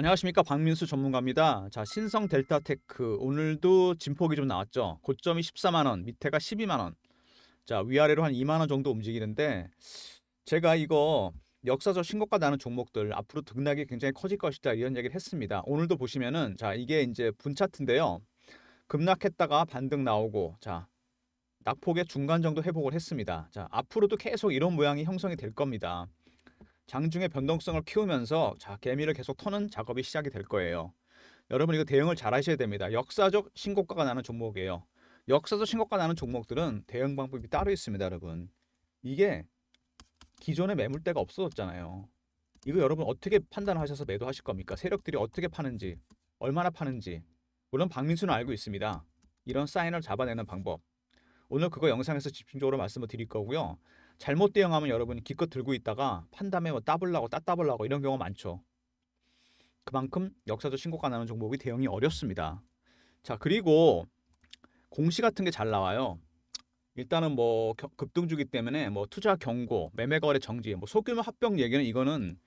안녕하십니까 박민수 전문가입니다. 자 신성 델타테크 오늘도 진폭이 좀 나왔죠. 고점이 14만 원, 밑에가 12만 원. 자 위아래로 한 2만 원 정도 움직이는데 제가 이거 역사적 신고가 나는 종목들 앞으로 등락이 굉장히 커질 것이다 이런 얘기를 했습니다. 오늘도 보시면은 자 이게 이제 분차트인데요. 급락했다가 반등 나오고 자 낙폭의 중간 정도 회복을 했습니다. 자 앞으로도 계속 이런 모양이 형성이 될 겁니다. 장중의 변동성을 키우면서 자 개미를 계속 터는 작업이 시작이 될 거예요. 여러분 이거 대응을 잘 하셔야 됩니다. 역사적 신고가가 나는 종목이에요. 역사적 신고가 나는 종목들은 대응 방법이 따로 있습니다, 여러분. 이게 기존의 매물대가 없어졌잖아요. 이거 여러분 어떻게 판단하셔서 매도하실 겁니까? 세력들이 어떻게 파는지, 얼마나 파는지. 물론 박민수는 알고 있습니다. 이런 사인을 잡아내는 방법. 오늘 그거 영상에서 집중적으로 말씀을 드릴 거고요. 잘못 대응하면 여러분이 기껏 들고 있다가 판담에 뭐 따블라고 따따블라고 이런 경우가 많죠. 그만큼 역사적 신고가 나는 종목이 대응이 어렵습니다. 자 그리고 공시 같은 게 잘 나와요. 일단은 뭐 급등주기 때문에 뭐 투자 경고, 매매 거래 정지, 뭐 소규모 합병 얘기는 이거는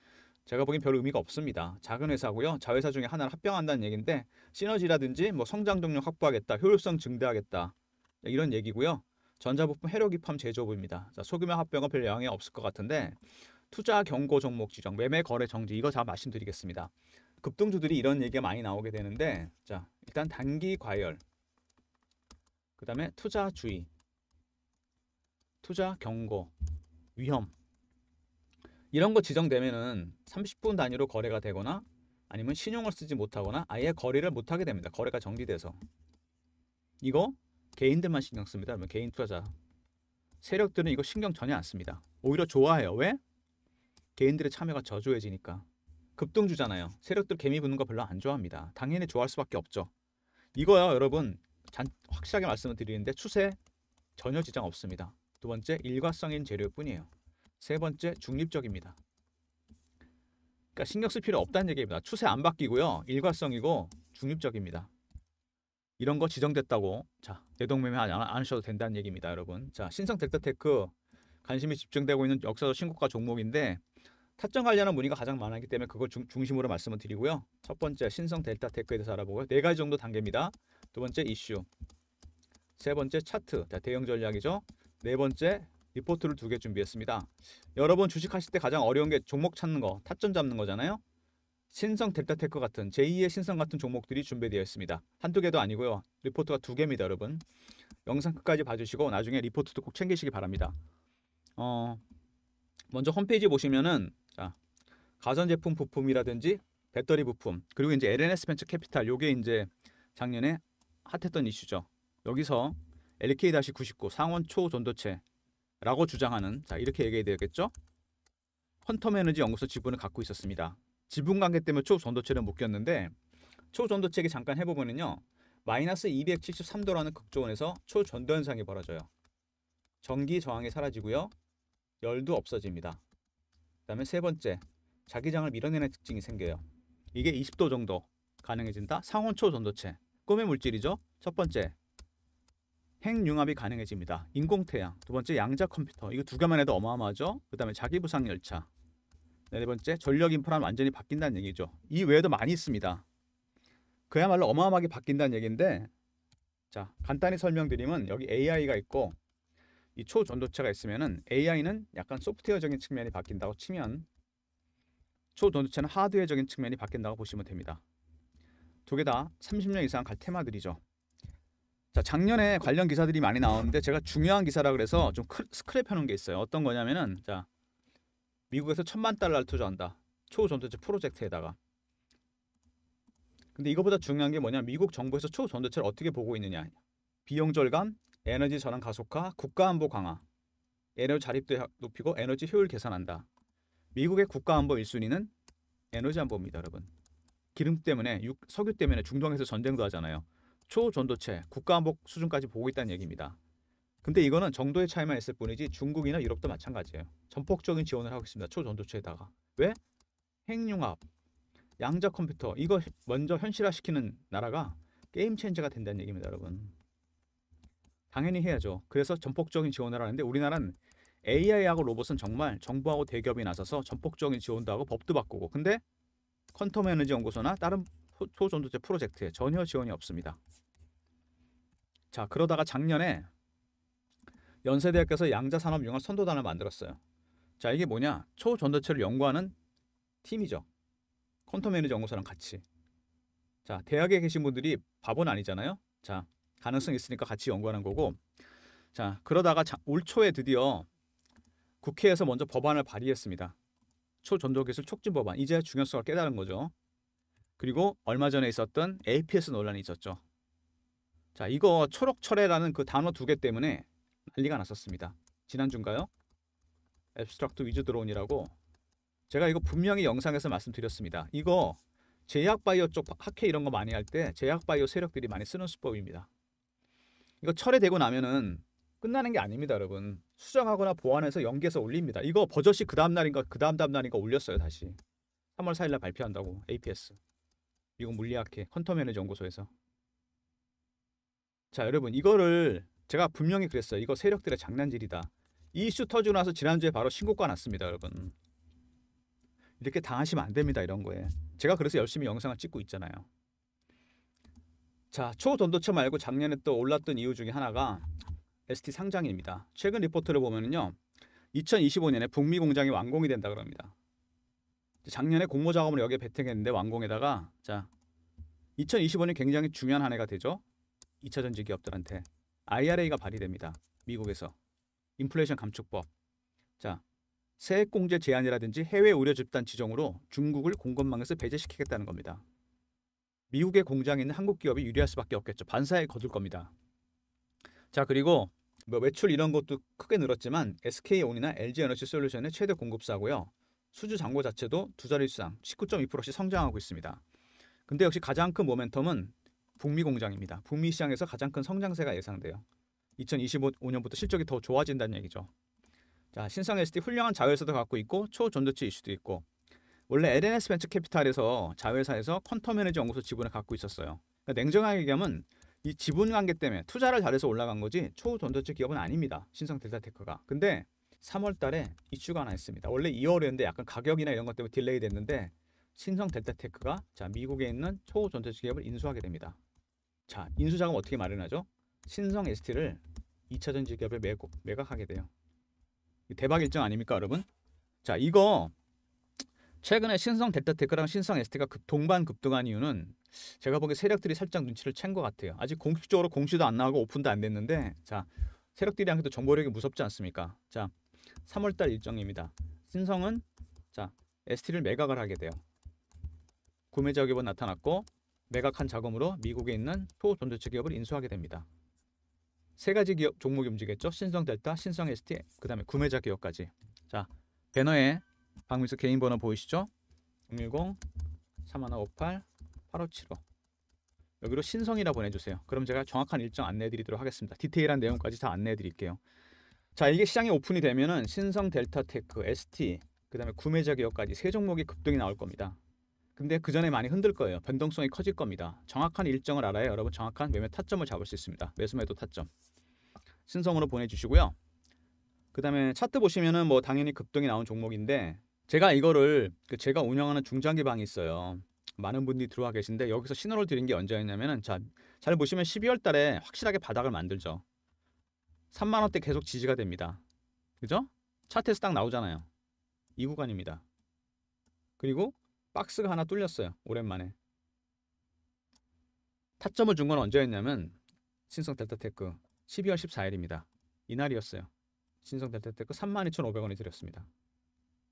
제가 보기엔 별 의미가 없습니다. 작은 회사고요. 자회사 중에 하나를 합병한다는 얘기인데 시너지라든지 뭐 성장 동력 확보하겠다, 효율성 증대하겠다 이런 얘기고요. 전자부품 해로기팜 제조부입니다. 자, 소규모 합병은 별 영향이 없을 것 같은데 투자 경고 종목 지정, 매매 거래 정지 이거 다 말씀드리겠습니다. 급등주들이 이런 얘기가 많이 나오게 되는데 자 일단 단기 과열 그 다음에 투자 주의 투자 경고 위험 이런 거지정되면 30분 단위로 거래가 되거나 아니면 신용을 쓰지 못하거나 아예 거래를 못하게 됩니다. 거래가 정지돼서 이거 개인들만 신경 씁니다. 그러면 개인 투자자. 세력들은 이거 신경 전혀 안 씁니다. 오히려 좋아해요. 왜? 개인들의 참여가 저조해지니까. 급등주잖아요. 세력들 개미 붙는 거 별로 안 좋아합니다. 당연히 좋아할 수밖에 없죠. 이거야 여러분 잔, 확실하게 말씀을 드리는데 추세 전혀 지장 없습니다. 두 번째 일과성인 재료 뿐이에요. 세 번째 중립적입니다. 그러니까 신경 쓸 필요 없다는 얘기입니다. 추세 안 바뀌고요. 일과성이고 중립적입니다. 이런 거 지정됐다고 자내동매매 하지 않셔도 된다는 얘기입니다 여러분 자 신성 델타테크 관심이 집중되고 있는 역사적 신고가 종목인데 타점 관련한 문의가 가장 많았기 때문에 그걸 중, 중심으로 말씀을 드리고요 첫 번째 신성 델타테크에 대해서 알아보고요 네 가지 정도 단계입니다 두 번째 이슈 세 번째 차트 대형 전략이죠 네 번째 리포트를 두 개 준비했습니다 여러분 주식하실 때 가장 어려운 게 종목 찾는 거 타점 잡는 거잖아요 신성 델타테크 같은 제2의 신성 같은 종목들이 준비되어 있습니다. 한두 개도 아니고요. 리포트가 두 개입니다, 여러분. 영상 끝까지 봐주시고 나중에 리포트도 꼭 챙기시기 바랍니다. 어, 먼저 홈페이지 보시면은 자, 가전제품 부품이라든지 배터리 부품 그리고 이제 LNS 벤처 캐피탈 요게 이제 작년에 핫했던 이슈죠. 여기서 LK-99 상원 초전도체라고 주장하는 자 이렇게 얘기해야 되겠죠. 퀀텀 에너지 연구소 지분을 갖고 있었습니다. 지분 관계 때문에 초전도체를 묶였는데 초전도체기 잠깐 해보면요. 마이너스 273도라는 극조원에서 초전도 현상이 벌어져요. 전기 저항이 사라지고요. 열도 없어집니다. 그 다음에 세 번째, 자기장을 밀어내는 특징이 생겨요. 이게 20도 정도 가능해진다. 상온초 전도체, 꿈의 물질이죠. 첫 번째, 핵융합이 가능해집니다. 인공태양, 두 번째 양자 컴퓨터, 이거 두 개만 해도 어마어마하죠. 그 다음에 자기부상 열차, 네 번째, 전력 인프라는 완전히 바뀐다는 얘기죠. 이 외에도 많이 있습니다. 그야말로 어마어마하게 바뀐다는 얘기인데 자, 간단히 설명드리면 여기 AI가 있고 이 초전도체가 있으면은 AI는 약간 소프트웨어적인 측면이 바뀐다고 치면 초전도체는 하드웨어적인 측면이 바뀐다고 보시면 됩니다. 두 개 다 30년 이상 갈 테마들이죠. 자, 작년에 관련 기사들이 많이 나오는데 제가 중요한 기사라 그래서 좀 스크랩해 놓은 게 있어요. 어떤 거냐면은 자, 미국에서 천만 달러를 투자한다. 초전도체 프로젝트에다가. 근데 이거보다 중요한 게 뭐냐? 미국 정부에서 초전도체를 어떻게 보고 있느냐? 비용 절감, 에너지 전환 가속화, 국가 안보 강화, 에너지 자립도 높이고 에너지 효율 개선한다. 미국의 국가 안보 1순위는 에너지 안보입니다, 여러분. 기름 때문에 석유 때문에 중동에서 전쟁도 하잖아요. 초전도체 국가 안보 수준까지 보고 있다는 얘기입니다. 근데 이거는 정도의 차이만 있을 뿐이지 중국이나 유럽도 마찬가지예요. 전폭적인 지원을 하고 있습니다. 초전도체에다가. 왜? 핵융합, 양자 컴퓨터 이거 먼저 현실화시키는 나라가 게임 체인지가 된다는 얘기입니다, 여러분. 당연히 해야죠. 그래서 전폭적인 지원을 하는데 우리나라는 AI하고 로봇은 정말 정부하고 대기업이 나서서 전폭적인 지원도 하고 법도 바꾸고 근데 퀀텀 에너지 연구소나 다른 초전도체 프로젝트에 전혀 지원이 없습니다. 자 그러다가 작년에 연세대학교에서 양자산업융합 선도단을 만들었어요. 자 이게 뭐냐? 초전도체를 연구하는 팀이죠. 컨터 매니저 연구소랑 같이. 자 대학에 계신 분들이 바보는 아니잖아요. 자 가능성 있으니까 같이 연구하는 거고. 자 그러다가 올 초에 드디어 국회에서 먼저 법안을 발의했습니다. 초전도기술 촉진 법안 이제 중요성을 깨달은 거죠. 그리고 얼마 전에 있었던 APS 논란이 있었죠. 자 이거 초록철회라는 그 단어 두 개 때문에 난리가 났었습니다. 지난주인가요? 앱스트락트 위즈 드론이라고 제가 이거 분명히 영상에서 말씀드렸습니다. 이거 제약바이오 쪽 학회 이런 거 많이 할 때 제약바이오 세력들이 많이 쓰는 수법입니다. 이거 철회되고 나면은 끝나는 게 아닙니다, 여러분. 수정하거나 보완해서 연계해서 올립니다. 이거 버젓이 그 다음 날인가 그 다음 다음 날인가 올렸어요, 다시. 3월 4일 날 발표한다고. APS. 미국 물리학회 컨터매너 연구소에서. 자, 여러분, 이거를 제가 분명히 그랬어요. 이거 세력들의 장난질이다. 이슈 터지고 나서 지난주에 바로 신고가 났습니다, 여러분. 이렇게 당하시면 안 됩니다, 이런 거에. 제가 그래서 열심히 영상을 찍고 있잖아요. 자, 초전도체 말고 작년에 또 올랐던 이유 중에 하나가 ST 상장입니다. 최근 리포트를 보면요. 2025년에 북미 공장이 완공이 된다 그럽니다. 작년에 공모 작업을 여기에 배팅했는데 완공에다가 자, 2025년 굉장히 중요한 한 해가 되죠. 2차 전지 기업들한테 IRA가 발의됩니다. 미국에서 인플레이션 감축법. 자, 세액공제 제한이라든지 해외 우려 집단 지정으로 중국을 공급망에서 배제시키겠다는 겁니다. 미국의 공장에 있는 한국 기업이 유리할 수밖에 없겠죠. 반사에 거둘 겁니다. 자, 그리고 뭐외출 이런 것도 크게 늘었지만 SK온이나 LG에너지 솔루션의 최대 공급사고요. 수주 잔고 자체도 두 자릿수상 19.2%씩 성장하고 있습니다. 근데 역시 가장 큰 모멘텀은 북미 공장입니다. 북미 시장에서 가장 큰 성장세가 예상돼요. 2025년부터 실적이 더 좋아진다는 얘기죠. 자, 신성 ST 훌륭한 자회사도 갖고 있고 초전도체 이슈도 있고 원래 LNS 벤처 캐피탈에서 자회사에서 퀀텀 에너지 연구소 지분을 갖고 있었어요. 그러니까 냉정하게 얘기하면 이 지분 관계 때문에 투자를 잘해서 올라간 거지 초전도체 기업은 아닙니다. 신성 델타테크가. 근데 3월 달에 이슈가 하나 있습니다. 원래 2월이었는데 약간 가격이나 이런 것 때문에 딜레이 됐는데 신성 델타테크가 자 미국에 있는 초전도체 기업을 인수하게 됩니다. 자, 인수자금 어떻게 마련하죠? 신성 ST를 2차전 지기업에매각하게 돼요. 대박 일정 아닙니까, 여러분? 자, 이거 최근에 신성 델타테크랑 신성 ST가 급, 동반 급등한 이유는 제가 보기에 세력들이 살짝 눈치를 챈 것 같아요. 아직 공식적으로 공시도 안 나오고 오픈도 안 됐는데 자 세력들이 한게도 정보력이 무섭지 않습니까? 자 3월달 일정입니다. 신성은 자 ST를 매각을 하게 돼요. 구매자 기업은 뭐 나타났고 매각한 자금으로 미국에 있는 초전자체 기업을 인수하게 됩니다. 세 가지 기업 종목이 움직였죠. 신성 델타, 신성 ST, 그 다음에 구매자 기업까지. 자, 배너에 박민수 개인 번호 보이시죠? 010 3158 8575 여기로 신성이라 보내주세요. 그럼 제가 정확한 일정 안내해드리도록 하겠습니다. 디테일한 내용까지 다 안내해드릴게요. 자, 이게 시장이 오픈이 되면은 신성 델타테크, ST, 그 다음에 구매자 기업까지 세 종목이 급등이 나올 겁니다. 근데 그 전에 많이 흔들 거예요. 변동성이 커질 겁니다. 정확한 일정을 알아야 여러분 정확한 매매 타점을 잡을 수 있습니다. 매수 매도 타점. 신성으로 보내주시고요. 그 다음에 차트 보시면은 뭐 당연히 급등이 나온 종목인데 제가 이거를 그 제가 운영하는 중장기 방이 있어요. 많은 분들이 들어와 계신데 여기서 신호를 드린 게 언제였냐면은 자, 잘 보시면 12월 달에 확실하게 바닥을 만들죠. 3만 원대 계속 지지가 됩니다. 그죠? 차트에서 딱 나오잖아요. 이 구간입니다. 그리고 박스가 하나 뚫렸어요. 오랜만에. 타점을 준 건 언제였냐면 신성 델타테크 12월 14일입니다. 이날이었어요. 신성 델타테크 3 2 5 0 0원이 드렸습니다.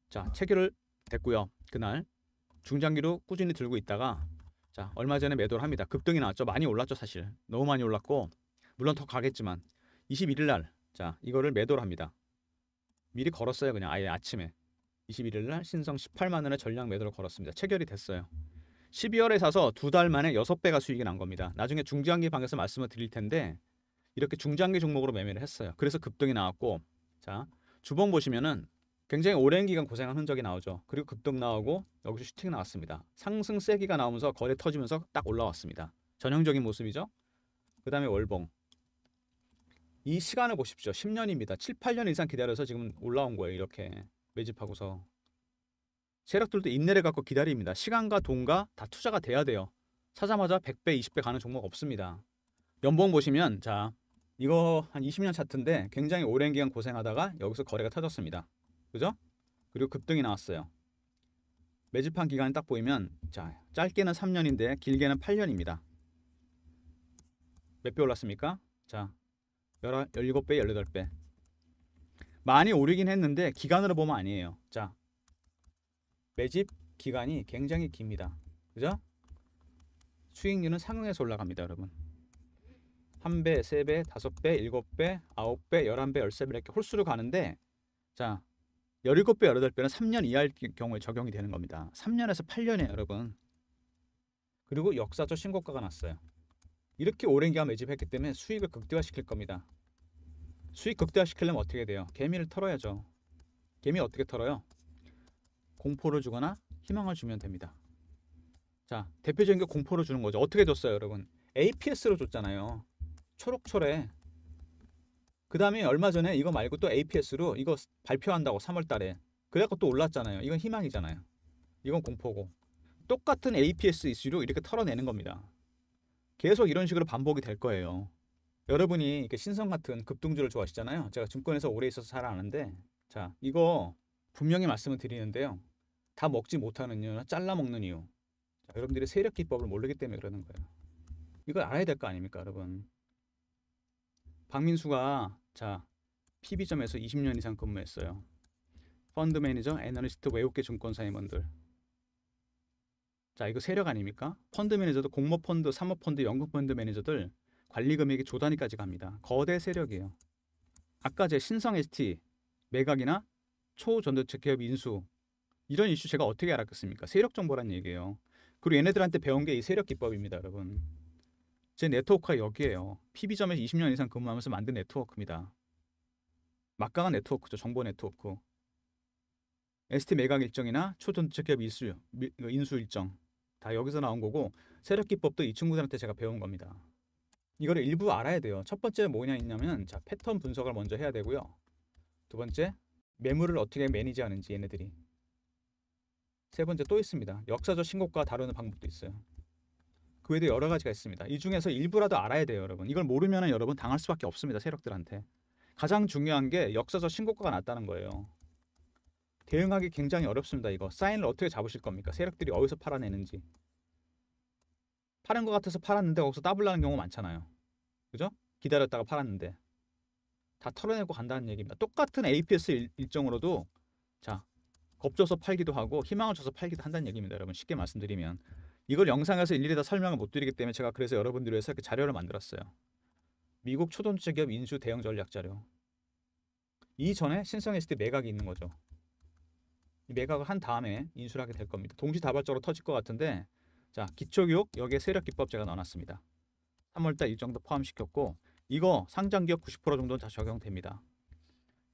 자, 체결을 됐고요. 그날 중장기로 꾸준히 들고 있다가 자, 얼마 전에 매도를 합니다. 급등이 나왔죠. 많이 올랐죠, 사실. 너무 많이 올랐고 물론 더 가겠지만 21일 날 자, 이거를 매도를 합니다. 미리 걸었어요, 그냥 아예 아침에. 21일 날 신성 18만 원의 전량 매도를 걸었습니다. 체결이 됐어요. 12월에 사서 두 달 만에 6배가 수익이 난 겁니다. 나중에 중장기 방에서 말씀을 드릴 텐데 이렇게 중장기 종목으로 매매를 했어요. 그래서 급등이 나왔고 자 주봉 보시면은 굉장히 오랜 기간 고생한 흔적이 나오죠. 그리고 급등 나오고 여기서 슈팅 나왔습니다. 상승 세기가 나오면서 거래 터지면서 딱 올라왔습니다. 전형적인 모습이죠. 그 다음에 월봉 이 시간을 보십시오. 10년입니다. 7, 8년 이상 기다려서 지금 올라온 거예요. 이렇게 매집하고서 세력들도 인내를 갖고 기다립니다. 시간과 돈과 다 투자가 돼야 돼요. 사자마자 100배, 20배 가는 종목 없습니다. 연봉 보시면 자 이거 한 20년 차트인데 굉장히 오랜 기간 고생하다가 여기서 거래가 터졌습니다. 그죠? 그리고 급등이 나왔어요. 매집한 기간이 딱 보이면 자 짧게는 3년인데 길게는 8년입니다. 몇 배 올랐습니까? 자 17배, 18배 많이 오르긴 했는데 기간으로 보면 아니에요. 자, 매집 기간이 굉장히 깁니다. 그죠? 수익률은 상응해서 올라갑니다, 여러분. 한 배, 세 배, 다섯 배, 일곱 배, 아홉 배, 열한 배, 열세 배 이렇게 홀수로 가는데 자, 열일곱 배, 열여덟 배는 3년 이하일 경우에 적용이 되는 겁니다. 3년에서 8년에 여러분. 그리고 역사적 신고가가 났어요. 이렇게 오랜 기간 매집했기 때문에 수익을 극대화시킬 겁니다. 수익 극대화시키려면 어떻게 돼요? 개미를 털어야죠. 개미 어떻게 털어요? 공포를 주거나 희망을 주면 됩니다. 자, 대표적인 게 공포를 주는 거죠. 어떻게 줬어요, 여러분? APS로 줬잖아요. 초록초래. 그 다음에 얼마 전에 이거 말고 또 APS로 이거 발표한다고 3월 달에. 그래갖고 또 올랐잖아요. 이건 희망이잖아요. 이건 공포고. 똑같은 APS 이슈로 이렇게 털어내는 겁니다. 계속 이런 식으로 반복이 될 거예요. 여러분이 신성 같은 급등주를 좋아하시잖아요. 제가 증권에서 오래 있어서 잘 아는데 자 이거 분명히 말씀을 드리는데요. 다 먹지 못하는 이유나 잘라 먹는 이유. 자, 여러분들이 세력 기법을 모르기 때문에 그러는 거예요. 이걸 알아야 될 거 아닙니까, 여러분? 박민수가 자 PB점에서 20년 이상 근무했어요. 펀드 매니저, 애널리스트, 외국계 증권사 임원들. 자, 이거 세력 아닙니까? 펀드 매니저도 공모 펀드, 사모 펀드, 연금 펀드 매니저들 관리 금액이 조 단위까지 갑니다. 거대 세력이에요. 아까 제 신성 ST 매각이나 초전도체 기업 인수 이런 이슈 제가 어떻게 알았겠습니까? 세력 정보란 얘기예요. 그리고 얘네들한테 배운 게 이 세력 기법입니다, 여러분. 제 네트워크가 여기에요. PB점에서 20년 이상 근무하면서 만든 네트워크입니다. 막강한 네트워크죠, 정보 네트워크. ST 매각 일정이나 초전도체 기업 인수, 그 인수 일정 다 여기서 나온 거고 세력 기법도 이 친구들한테 제가 배운 겁니다. 이거를 일부 알아야 돼요. 첫 번째 뭐냐 있냐면 자 패턴 분석을 먼저 해야 되고요. 두 번째 매물을 어떻게 매니지하는지 얘네들이 세 번째 또 있습니다. 역사적 신고가 다루는 방법도 있어요. 그 외에도 여러 가지가 있습니다. 이 중에서 일부라도 알아야 돼요, 여러분. 이걸 모르면 여러분 당할 수밖에 없습니다. 세력들한테. 가장 중요한 게 역사적 신고가가 났다는 거예요. 대응하기 굉장히 어렵습니다. 이거 사인을 어떻게 잡으실 겁니까? 세력들이 어디서 팔아내는지 파는 것 같아서 팔았는데 거기서 따블 나는 경우 많잖아요. 그죠? 기다렸다가 팔았는데 다 털어내고 간다는 얘기입니다. 똑같은 APS 일, 정으로도 자 겁줘서 팔기도 하고 희망을 줘서 팔기도 한다는 얘기입니다. 여러분 쉽게 말씀드리면 이걸 영상에서 일일이 다 설명을 못 드리기 때문에 제가 그래서 여러분들 위해서 이렇게 자료를 만들었어요. 미국 초동주 기업 인수 대형 전략 자료. 이전에 신성했을때 매각이 있는 거죠. 매각을 한 다음에 인수를 하게 될 겁니다. 동시다발적으로 터질 것 같은데 자, 기초교육 여기에 세력기법 제가 넣어놨습니다. 3월달 일정도 포함시켰고 이거 상장기업 90% 정도는 다 적용됩니다.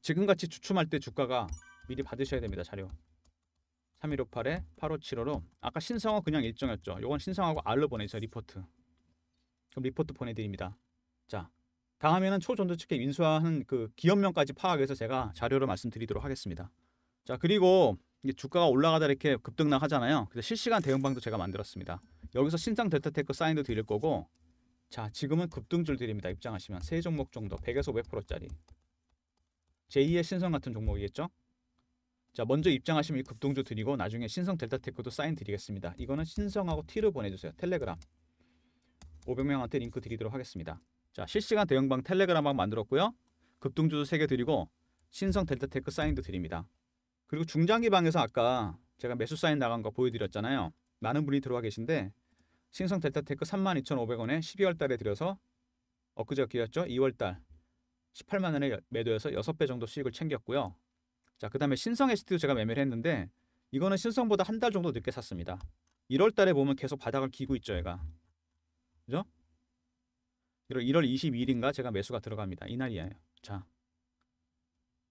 지금같이 추춤할때 주가가 미리 받으셔야 됩니다. 자료. 3158에 8575로 아까 신성어 그냥 일정이었죠. 요건 신성하고 R로 보내주세요. 리포트. 그럼 리포트 보내드립니다. 자, 다음에는 초전도 측에 인수하는 그 기업명까지 파악해서 제가 자료를 말씀드리도록 하겠습니다. 자, 그리고 주가가 올라가다 이렇게 급등락하잖아요. 그래서 실시간 대응방도 제가 만들었습니다. 여기서 신상 델타테크 사인도 드릴 거고 자 지금은 급등줄 드립니다. 입장하시면 세 종목 정도 100에서 500%짜리 제2의 신성 같은 종목이겠죠? 자 먼저 입장하시면 이급등줄 드리고 나중에 신성 델타테크도 사인 드리겠습니다. 이거는 신성하고 티를 보내주세요. 텔레그램 500명한테 링크 드리도록 하겠습니다. 자 실시간 대응방 텔레그램방 만들었고요. 급등주도 3개 드리고 신성 델타테크 사인도 드립니다. 그리고 중장기 방에서 아까 제가 매수 사인 나간 거 보여드렸잖아요. 많은 분이 들어와 계신데 신성 델타테크 32,500원에 12월 달에 들여서 엊그저께였죠. 2월 달 18만 원에 매도해서 6배 정도 수익을 챙겼고요. 자, 그다음에 신성 ST도 제가 매매를 했는데 이거는 신성보다 한 달 정도 늦게 샀습니다. 1월 달에 보면 계속 바닥을 기고 있죠, 얘가. 그죠? 1월, 1월 22일인가 제가 매수가 들어갑니다. 이날이에요. 자,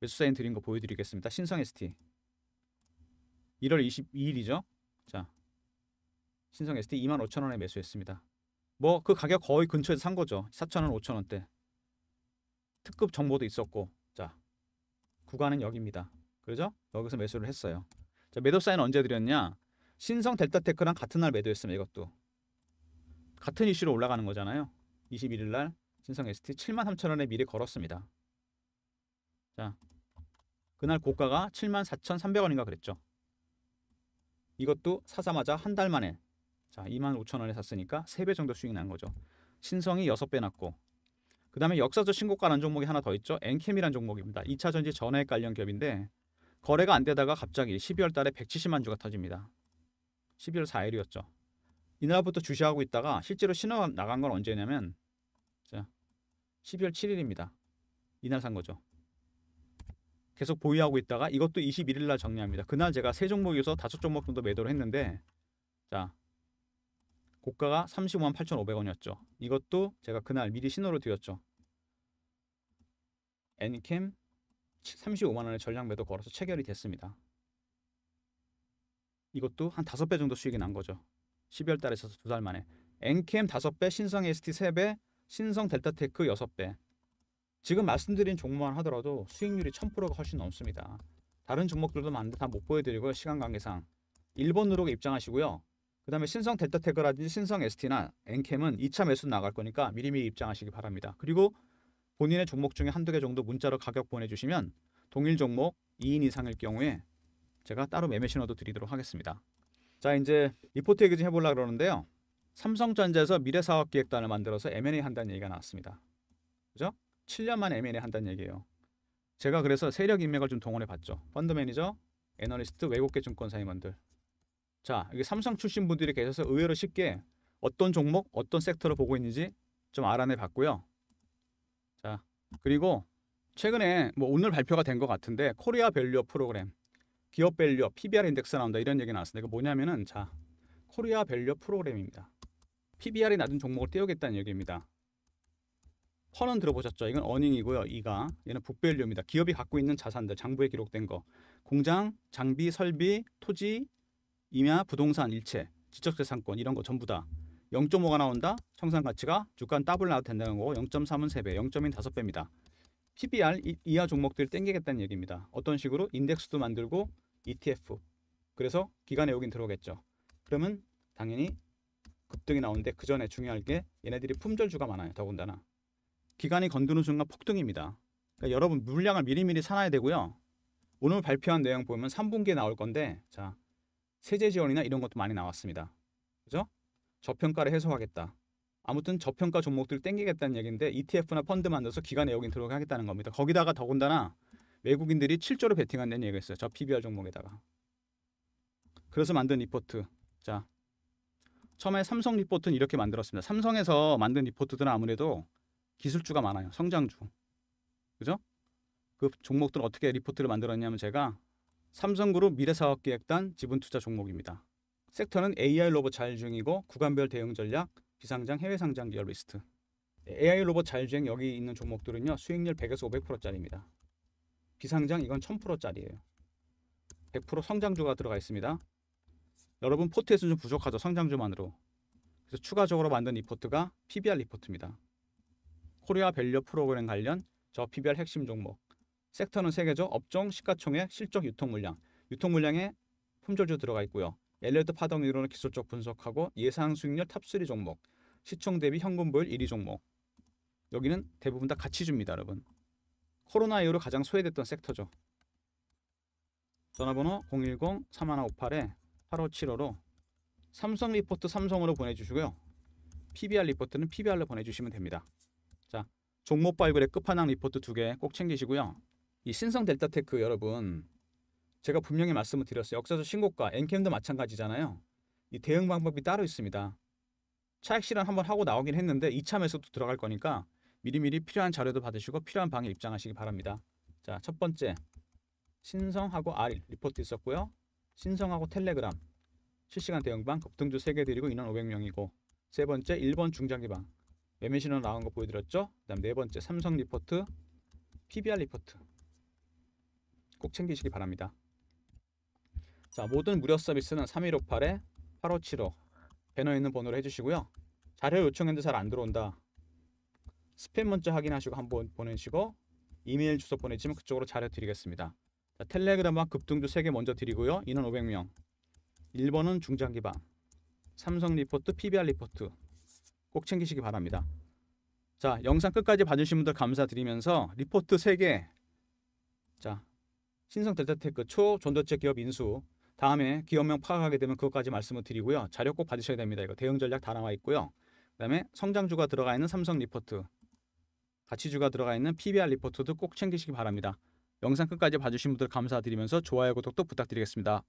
매수사인 드린 거 보여드리겠습니다. 신성 ST 1월 22일이죠. 자, 신성 ST 25,000원에 매수했습니다. 뭐 그 가격 거의 근처에서 산 거죠. 4,000원, 5,000원대. 특급 정보도 있었고 자, 구간은 여기입니다. 그죠? 여기서 매수를 했어요. 자, 매도 사인 언제 드렸냐? 신성 델타테크랑 같은 날 매도했습니다. 이것도. 같은 이슈로 올라가는 거잖아요. 21일 날 신성 ST 73,000원에 미리 걸었습니다. 자, 그날 고가가 74,300원인가 그랬죠. 이것도 사자마자 한 달 만에 자 25,000원에 샀으니까 3배 정도 수익 난 거죠. 신성이 6배 났고 그 다음에 역사적 신고가라는 종목이 하나 더 있죠. 엔캠이라는 종목입니다. 2차 전지 전액 관련 기업인데 거래가 안 되다가 갑자기 12월 달에 170만 주가 터집니다. 12월 4일이었죠. 이날부터 주시하고 있다가 실제로 신호 나간 건 언제냐면 자 12월 7일입니다. 이날 산 거죠. 계속 보유하고 있다가 이것도 21일 날 정리합니다. 그날 제가 세 종목이어서 다섯 종목 정도 매도를 했는데 자 고가가 35만 8,500원이었죠. 이것도 제가 그날 미리 신호를 드렸죠. 엔캠 35만원의 전량 매도 걸어서 체결이 됐습니다. 이것도 한 5배 정도 수익이 난 거죠. 12월 달에 있어서 두 달 만에. 엔캠 5배, 신성 ST 3배, 신성 델타테크 6배, 지금 말씀드린 종목만 하더라도 수익률이 1000%가 훨씬 넘습니다. 다른 종목들도 많은데 다못 보여드리고 요 시간 관계상 1번으로 입장하시고요. 그 다음에 신성 델타테크라든지 신성 ST나 엔캠은 2차 매수 나갈 거니까 미리미리 입장하시기 바랍니다. 그리고 본인의 종목 중에 한두 개 정도 문자로 가격 보내주시면 동일 종목 2인 이상일 경우에 제가 따로 매매 신호도 드리도록 하겠습니다. 자 이제 리포트 얘기 좀 해보려고 그러는데요. 삼성전자에서 미래사업기획단을 만들어서 M&A 한다는 얘기가 나왔습니다. 그죠? 7년 만에 M&A 한다는 얘기예요. 제가 그래서 세력 인맥을 좀 동원해 봤죠. 펀드 매니저, 애널리스트, 외국계 증권사 임원들. 자, 이게 삼성 출신 분들이 계셔서 의외로 쉽게 어떤 종목, 어떤 섹터를 보고 있는지 좀 알아내 봤고요. 자, 그리고 최근에 뭐 오늘 발표가 된 것 같은데 코리아 밸류 어 프로그램, 기업 밸류, 어 PBR 인덱스 나온다 이런 얘기 나왔습니다. 이거 뭐냐면은 자, 코리아 밸류 어 프로그램입니다. PBR이 낮은 종목을 띄우겠다는 얘기입니다. 펀은 들어보셨죠? 이건 어닝이고요. 이가 얘는 북밸류입니다. 기업이 갖고 있는 자산들, 장부에 기록된 거. 공장, 장비, 설비, 토지, 임야, 부동산, 일체, 지적재산권 이런 거 전부 다 0.5가 나온다. 청산 가치가 주가는 더블 나도 된다는 거고 0.3은 3배, 0 2는 5배입니다. PBR 이하 종목들 을 땡기겠다는 얘기입니다. 어떤 식으로 인덱스도 만들고 ETF. 그래서 기간에 여긴 들어오겠죠. 그러면 당연히 급등이 나오는데 그 전에 중요할 게 얘네들이 품절주가 많아요. 더군다나 기간이 건드는 순간 폭등입니다. 그러니까 여러분 물량을 미리미리 사놔야 되고요. 오늘 발표한 내용 보면 3분기에 나올 건데 자 세제 지원이나 이런 것도 많이 나왔습니다. 그죠? 저평가를 해소하겠다. 아무튼 저평가 종목들 땡기겠다는 얘기인데 ETF나 펀드 만들어서 기간 외국인 들어가게 하겠다는 겁니다. 거기다가 더군다나 외국인들이 7조로 베팅한다는 얘기가 있어요. 저 PBR 종목에다가. 그래서 만든 리포트. 자, 처음에 삼성 리포트는 이렇게 만들었습니다. 삼성에서 만든 리포트들은 아무래도 기술주가 많아요. 성장주. 그죠? 그 종목들은 어떻게 리포트를 만들었냐면 제가 삼성그룹 미래사업기획단 지분투자 종목입니다. 섹터는 AI 로봇 자율주행이고 구간별 대응 전략, 비상장, 해외 상장 계열 리스트. AI 로봇 자율주행 여기 있는 종목들은요. 수익률 100에서 500%짜리입니다. 비상장 이건 1000%짜리예요. 100% 성장주가 들어가 있습니다. 여러분 포트에서는 좀 부족하죠. 성장주만으로. 그래서 추가적으로 만든 리포트가 PBR 리포트입니다. 코리아 밸류 프로그램 관련 저피별 핵심 종목 섹터는 세개죠 업종, 시가총액, 실적 유통 물량 유통 물량에 품절주 들어가 있고요. 엘리어트 파동 이론을 기술적 분석하고 예상 수익률 탑3 종목 시총 대비 현금 보유 1위 종목 여기는 대부분 다 같이 줍니다 여러분 코로나 이후로 가장 소외됐던 섹터죠 전화번호 010-3158-8575로 삼성 리포트 삼성으로 보내주시고요 PBR 리포트는 PBR로 보내주시면 됩니다 자, 종목 발굴의 끝판왕 리포트 두 개 꼭 챙기시고요. 이 신성 델타테크 여러분 제가 분명히 말씀을 드렸어요. 역사적 신고가 엔캠도 마찬가지잖아요. 이 대응 방법이 따로 있습니다. 차익 실현 한번 하고 나오긴 했는데 2차에서도 들어갈 거니까 미리미리 필요한 자료도 받으시고 필요한 방에 입장하시기 바랍니다. 자, 첫 번째 신성하고 R 리포트 있었고요. 신성하고 텔레그램 실시간 대응방 급등주 3개 드리고 인원 500명이고 세 번째 1번 중장기방 매매 신호 나온 거 보여드렸죠? 그 다음 네 번째 삼성 리포트, PBR 리포트 꼭 챙기시기 바랍니다. 자 모든 무료 서비스는 3158-8575에배너 있는 번호로 해주시고요. 자료 요청했는데 잘 안 들어온다. 스팸 문자 확인하시고 한번 보내시고 이메일 주소 보내시면 그쪽으로 자료 드리겠습니다. 자, 텔레그램과 급등주 3개 먼저 드리고요. 인원 500명. 1번은 중장기방. 삼성 리포트, PBR 리포트. 꼭 챙기시기 바랍니다. 자, 영상 끝까지 봐주신 분들 감사드리면서 리포트 3개 자, 신성 델타테크 초 전도체 기업 인수 다음에 기업명 파악하게 되면 그것까지 말씀을 드리고요. 자료 꼭 받으셔야 됩니다. 이거 대응 전략 다 나와 있고요. 그 다음에 성장주가 들어가 있는 삼성 리포트 가치주가 들어가 있는 PBR 리포트도 꼭 챙기시기 바랍니다. 영상 끝까지 봐주신 분들 감사드리면서 좋아요, 구독도 부탁드리겠습니다.